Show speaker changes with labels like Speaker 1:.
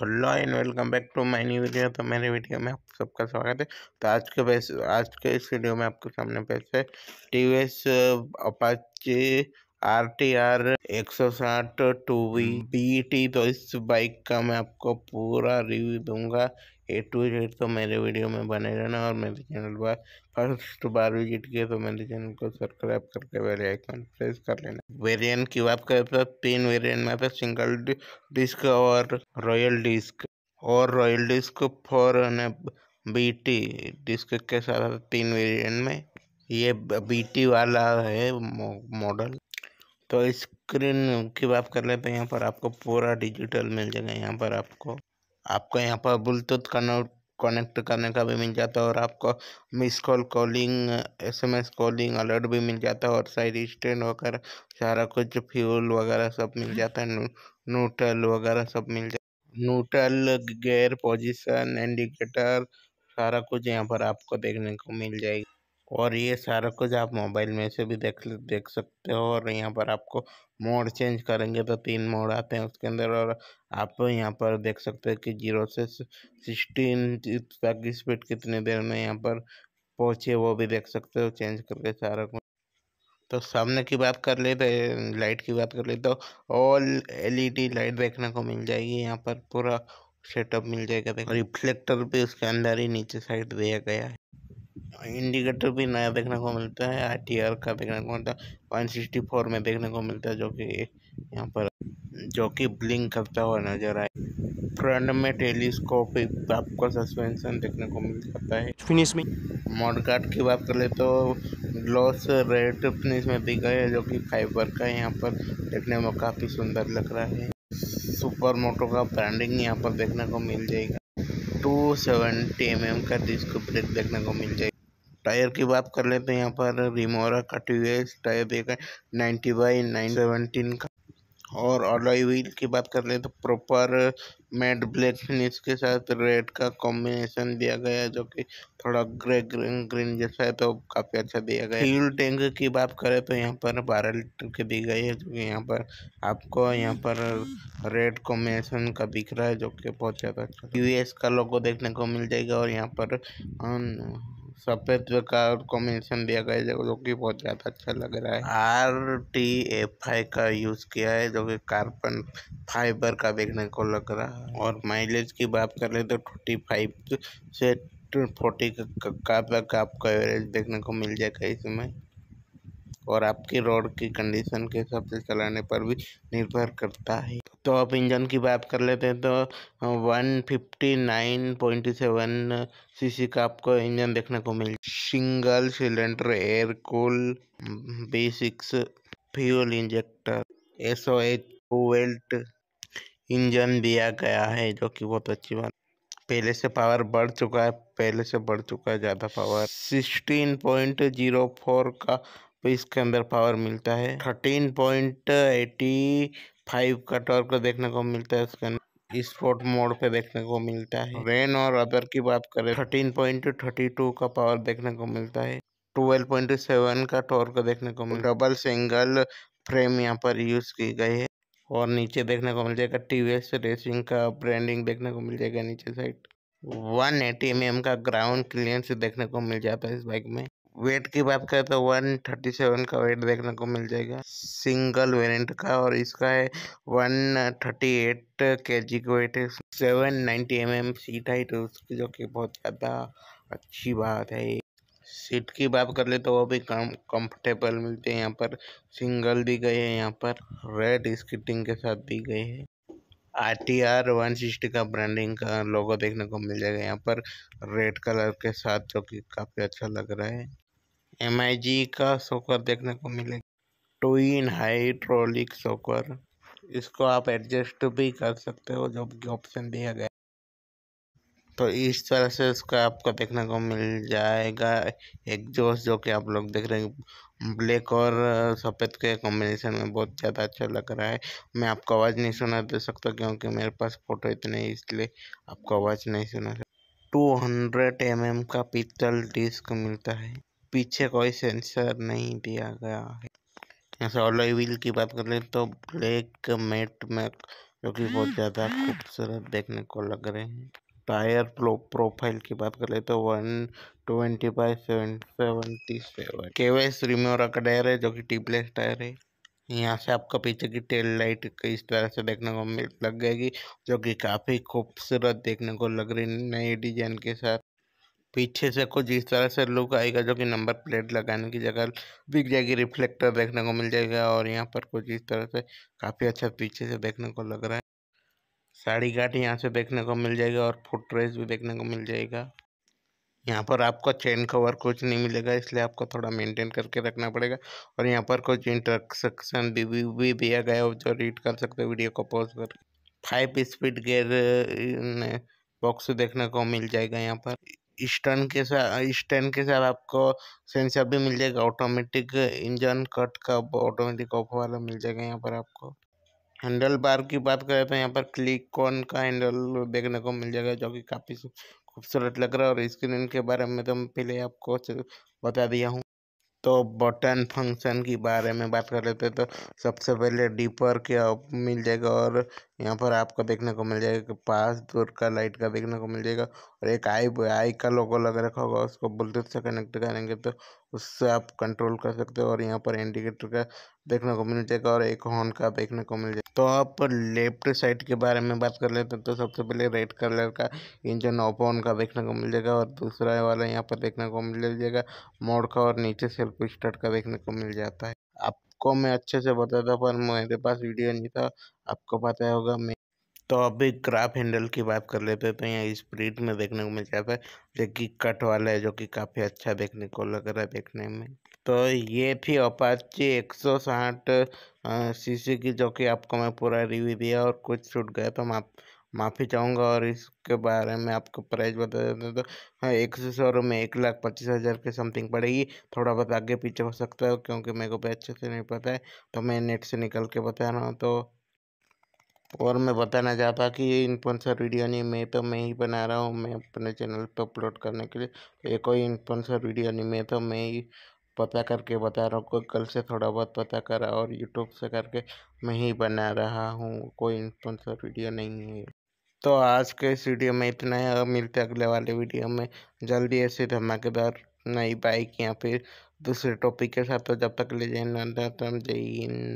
Speaker 1: Hello and welcome back to my new video तो मेरे video में आप सबका स्वागत है तो आज के बेस आज के इस वीडियो में आपके सामने पैसे T V S Apache R T R एक सौ साठ टू वी बी हम्म। टी e तो इस बाइक का मैं आपको पूरा रिव्यू दूंगा ए टू जेड तो मेरे वीडियो में बने रहना और मेरे चैनल पर फर्स्ट बार विजिट किए तो मेरे चैनल को सब्सक्राइब करके बेल आइकन प्रेस कर लेना वेरिएंट की बात करें तो तीन वेरिएंट में सिंगल डिस्क और रॉयल डिस्क और royal disc four B T disc के साथ तीन वेरिएंट में ये बी e वाला है मॉडल तो स्क्रीन की बात कर लेते हैं यहाँ पर आपको पूरा डिजिटल मिल जाएगा यहाँ पर आपको आपको यहाँ पर ब्लूटूथ कनेक्ट कनेक्ट करने का भी मिल जाता है और आपको miss call calling SMS calling alert भी मिल जाता है और साइड स्टैंड वगैरह सारा कुछ फ्यूल वगैरह सब मिल जाता है न्यूटल नूटल वगैरह सब मिल जाता नूटल गेयर पोजिशन इंडिकेटर सारा कुछ यहाँ पर आपको देखने को मिल जाएगी और ये सारा कुछ आप मोबाइल में से भी देख देख सकते हो और यहाँ पर आपको मोड चेंज करेंगे तो तीन मोड आते हैं उसके अंदर और आप यहाँ पर देख सकते हो कि जीरो से सिक्सटीन तक स्पीड कितनी देर में यहाँ पर पहुँचे वो भी देख सकते हो चेंज करके सारा कुछ तो सामने की बात कर ले तो लाइट की बात कर ले तो ऑल एलईडी लाइट देखने को मिल जाएगी यहाँ पर पूरा सेटअप मिल जाएगा देखो रिफ्लेक्टर भी उसके अंदर ही नीचे साइड दिया गया है इंडिकेटर भी नया देखने को मिलता है आर का देखने को मिलता है वन सिक्सटी फोर में देखने को मिलता है जो कि यहाँ पर जो कि ब्लिंक करता हुआ नजर आए फ्रंट में टेलीस्कोप आपको सस्पेंशन देखने को मिल जाता है फिनिश में मॉड मॉडगार्ड की बात कर ले तो ग्लॉस रेड फिनिश में दिख गए जो कि फाइबर का यहाँ पर देखने में काफ़ी सुंदर लग रहा है सुपर मोटो का ब्रांडिंग यहाँ पर देखने को मिल जाएगा टू सेवेंटी एम का डिस्क ब्रेक देखने को मिल जाएगा टायर की बात कर लेते हैं यहाँ पर रिमोरा का ट्यूएस टायर देखा नाइन्टी बाई नाइन सेवनटीन का और अलॉय व्हील की बात कर लें तो प्रॉपर मैट ब्लैक फिनिश के साथ रेड का कॉम्बिनेशन दिया गया है जो कि थोड़ा ग्रे ग्रीन ग्रीन जैसा है तो काफ़ी अच्छा दिया गया फ्यूल टैंक की बात करें तो यहाँ पर बारह लीटर के दी गई है जो कि यहाँ पर आपको यहाँ पर रेड कॉम्बिनेशन का दिख रहा है जो कि बहुत ज़्यादा अच्छा यू का लोगो देखने को मिल जाएगा और यहाँ पर सफ़ेद कलर का कॉम्बिनेशन दिया गया है जो कि बहुत ज़्यादा अच्छा लग रहा है आर टी एफ आई का यूज़ किया है जो कि कार्बन फाइबर का देखने को लग रहा है और माइलेज की बात करें तो ट्वेंटी फाइव से फोर्टी का तक आपको एवरेज देखने को मिल जाएगा इसमें और आपकी रोड की कंडीशन के हिसाब से चलाने पर भी निर्भर करता है तो आप इंजन की बात कर लेते हैं तो one fifty nine point seven C का आपको इंजन देखने को मिल single cylinder air cool B six fuel injector S O H वेल्ट इंजन दिया गया है जो कि बहुत अच्छी बात पहले से पावर बढ़ चुका है पहले से बढ़ चुका है ज़्यादा power sixteen point zero four का इसके अंदर पावर मिलता है थर्टीन पॉइंट एटी फाइव का टॉर्क देखने को मिलता है उसके स्पोर्ट मोड पे देखने को मिलता है रेन और अदर की बात करें थर्टीन पॉइंट थर्टी टू का पावर देखने को मिलता है ट्वेल्व पॉइंट सेवन का टॉर्क देखने को मिलता है डबल सिंगल फ्रेम यहाँ पर यूज़ की गई है और नीचे देखने को मिल जाएगा टी रेसिंग का ब्रांडिंग देखने को मिल जाएगा नीचे साइड वन एटी एम का ग्राउंड क्लियरेंस देखने को मिल जाता है इस बाइक में वेट की बात करें तो वन थर्टी सेवन का वेट देखने को मिल जाएगा सिंगल वेरिएंट का और इसका है वन थर्टी एट के जी का वेट है seven ninety M M seat है तो उसकी जो कि बहुत ज़्यादा अच्छी बात है सीट की बात कर ले तो वो भी कम कंफर्टेबल मिलती है यहाँ पर सिंगल दी गई है यहाँ पर रेड स्कीटिंग के साथ दी गई है R T R one sixty का ब्रांडिंग का लोगो देखने को मिल जाएगा यहाँ पर रेड कलर के साथ जो कि काफ़ी अच्छा लग रहा है एम का सोकर देखने को मिलेगा टू इन हाइड्रोलिक सोकर इसको आप एडजस्ट भी कर सकते हो जो कि ऑप्शन दिया गया तो इस तरह से इसका आपको देखने को मिल जाएगा जोश जो कि आप लोग देख रहे हैं ब्लैक और सफ़ेद के कॉम्बिनेशन में बहुत ज़्यादा अच्छा लग रहा है मैं आपको आवाज़ नहीं सुना दे सकता क्योंकि मेरे पास फ़ोटो इतने इसलिए आपको आवाज़ नहीं सुना टू हंड्रेड एम का पीतल डिस्क मिलता है पीछे कोई सेंसर नहीं दिया गया है जैसे अलॉय व्हील की बात कर ले तो ब्लैक मेट में जो कि बहुत ज़्यादा खूबसूरत देखने को लग रहे हैं टायर प्रोफाइल की बात कर ले तो one twenty by seven seventy seven वे रिमोरा का टायर है जो कि टीपलेस टायर है यहाँ से आपका पीछे की टेल लाइट इस तरह से देखने को मिल लग जाएगी जो कि काफ़ी खूबसूरत देखने को लग रही नए डिजाइन के साथ पीछे से कुछ इस तरह से लुक आएगा जो कि नंबर प्लेट लगाने की जगह बिक जाएगी रिफ्लेक्टर देखने को मिल जाएगा और यहाँ पर कुछ इस तरह से काफ़ी अच्छा पीछे से देखने को लग रहा है साड़ी घाट यहाँ से देखने को मिल जाएगा और फुट ड्रेस भी देखने को मिल जाएगा यहाँ पर आपको चेन कवर कुछ नहीं मिलेगा इसलिए आपको थोड़ा मेंटेन करके रखना पड़ेगा और यहाँ पर कुछ इंट्रक्शन भी, भी, भी दिया गया है जो रीड कर सकते हो वीडियो को पॉज कर फाइव स्पीड गेयर बॉक्स देखने को मिल जाएगा यहाँ पर ईस्टर्न के साथ ईस्टर्न के साथ आपको सेंसर भी मिल जाएगा ऑटोमेटिक इंजन कट का ऑटोमेटिक ऑफ वाला मिल जाएगा यहाँ पर आपको हैंडल बार की बात करें तो यहाँ पर क्लिक कॉन का हैंडल देखने को मिल जाएगा जो कि काफ़ी खूबसूरत लग रहा है और स्क्रीन के बारे में तो मैं पहले आपको बता दिया हूँ तो बटन फंक्शन के बारे में बात कर लेते हैं तो सबसे पहले डीपर के आप मिल जाएगा और यहाँ पर आपका देखने को मिल जाएगा पास दूर का लाइट का देखने को मिल जाएगा और एक आई आई का लोगो लग रखा होगा उसको ब्लूटूथ से कनेक्ट करेंगे तो उससे आप कंट्रोल कर सकते हो और यहाँ पर इंडिकेटर का देखने को मिल जाएगा और एक हॉर्न का देखने को मिल जाएगा तो आप लेफ्ट साइड के बारे में बात कर लेते हैं तो सबसे पहले रेड कलर का इंजन ऑफ ऑन का देखने को मिल जाएगा और दूसरा वाला यहाँ पर देखने को मिल जाएगा मोड़ का और नीचे सेल्फ स्टार्ट का देखने को मिल जाता है आपको मैं अच्छे से बताता पर मेरे पास वीडियो नहीं था आपको पता होगा मैं तो अभी ग्राफ हैंडल की बात कर लेते हैं तो यहाँ स्प्रीड में देखने को मिल जाता है जो कि कट वाला है जो कि काफ़ी अच्छा देखने को लग रहा है देखने में तो ये थी अपाची एक सौ साठ सी की जो कि आपको मैं पूरा रिव्यू दिया और कुछ छूट गया तो माफ माफ़ी चाहूँगा और इसके बारे में आपको प्राइस बता देते हैं तो हाँ एक सौ सौ रुपये में एक लाख पच्चीस हज़ार के समथिंग पड़ेगी थोड़ा बहुत आगे पीछे हो सकता है क्योंकि मेरे को भी अच्छे से नहीं पता है तो मैं नेट से निकल के बता रहा हूँ तो और मैं बता ना चाहता कि ये इन्फ्लुएंसर वीडियो नहीं मैं तो मैं ही बना रहा हूँ मैं अपने चैनल पर अपलोड करने के लिए ये कोई इन्फ्लुएंसर वीडियो नहीं मैं तो मैं ही पता करके बता रहा हूँ कोई कल से थोड़ा बहुत पता करा और यूट्यूब से करके मैं ही बना रहा हूँ कोई इन्फ्लुएंसर वीडियो नहीं है तो आज के इस वीडियो में इतना है और मिलते अगले वाले वीडियो में जल्दी ऐसे धमाकेदार नई बाइक या फिर दूसरे टॉपिक के साथ तो जब तक ले जाए जय हिंद